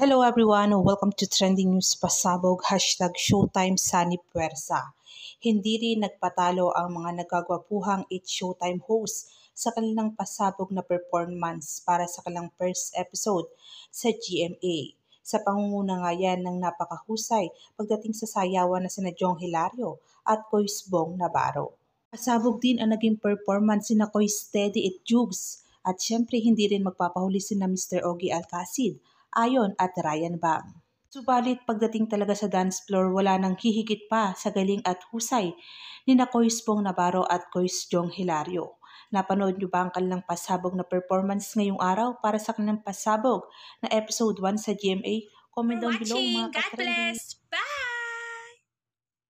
Hello everyone! Welcome to Trending News Pasabog, hashtag Showtime Sani Puwersa. Hindi rin nagpatalo ang mga nagagwapuhang It Showtime hosts sa kanilang pasabog na performance para sa kanilang first episode sa GMA. Sa pangunguna nga yan ng napakahusay pagdating sa sayawan na sina Jong Hilario at Bong Navarro. Pasabog din ang naging performance sina Coy Steady at Jugs at syempre hindi rin magpapahuli sina Mr. Ogie Alcacid ayon at Ryan Bang. Subalit pagdating talaga sa dance floor wala nang hihigit pa sa galing at husay ni na Kois Pong Navarro at Kois Jong Hilario. Napanood niyo ba ang kanilang pasabog na performance ngayong araw para sa kanilang pasabog na episode 1 sa GMA? Comment down below mga ka-trending.